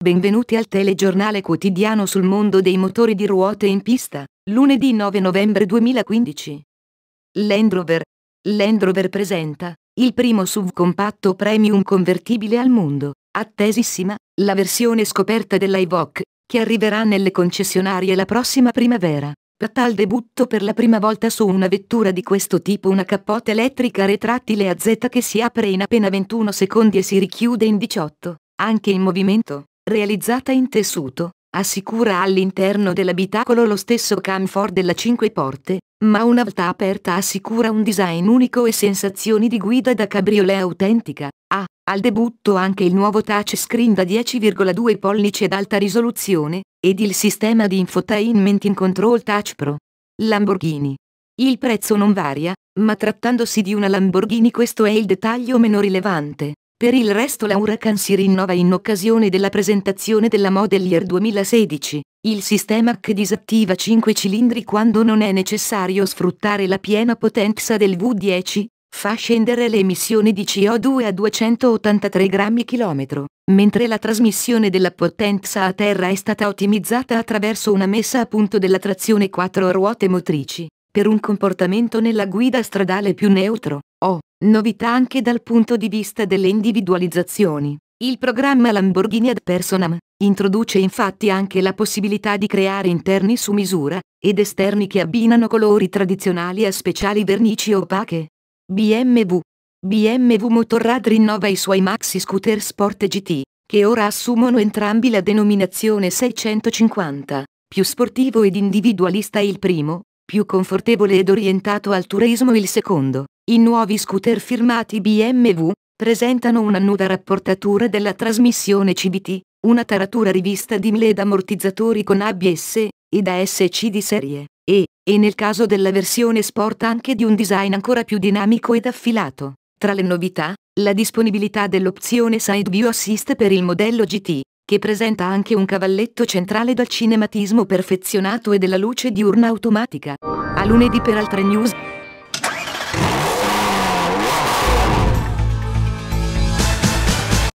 Benvenuti al telegiornale quotidiano sul mondo dei motori di ruote in pista, lunedì 9 novembre 2015. Land Rover. Land Rover presenta il primo SUV compatto premium convertibile al mondo, attesissima, la versione scoperta dell'iVoc, che arriverà nelle concessionarie la prossima primavera. Pat al debutto per la prima volta su una vettura di questo tipo una cappotta elettrica retrattile a Z che si apre in appena 21 secondi e si richiude in 18, anche in movimento, realizzata in tessuto, assicura all'interno dell'abitacolo lo stesso camfor della 5 porte, ma una volta aperta assicura un design unico e sensazioni di guida da cabriolet autentica, ha al debutto anche il nuovo touchscreen da 10,2 pollici ad alta risoluzione, ed il sistema di infotainment in control Touch Pro. Lamborghini. Il prezzo non varia, ma trattandosi di una Lamborghini questo è il dettaglio meno rilevante. Per il resto la Huracan si rinnova in occasione della presentazione della Model Year 2016, il sistema che disattiva 5 cilindri quando non è necessario sfruttare la piena potenza del V10, fa scendere le emissioni di CO2 a 283 grammi chilometro, mentre la trasmissione della potenza a terra è stata ottimizzata attraverso una messa a punto della trazione quattro ruote motrici, per un comportamento nella guida stradale più neutro. Oh, novità anche dal punto di vista delle individualizzazioni. Il programma Lamborghini ad Personam introduce infatti anche la possibilità di creare interni su misura ed esterni che abbinano colori tradizionali a speciali vernici opache. BMW. BMW Motorrad rinnova i suoi maxi scooter Sport GT, che ora assumono entrambi la denominazione 650, più sportivo ed individualista il primo, più confortevole ed orientato al turismo il secondo. I nuovi scooter firmati BMW presentano una nuda rapportatura della trasmissione CVT, una taratura rivista di 1000 ammortizzatori con ABS, ed ASC di serie e nel caso della versione sport anche di un design ancora più dinamico ed affilato. Tra le novità, la disponibilità dell'opzione Side View Assist per il modello GT, che presenta anche un cavalletto centrale dal cinematismo perfezionato e della luce diurna automatica. A lunedì per altre news.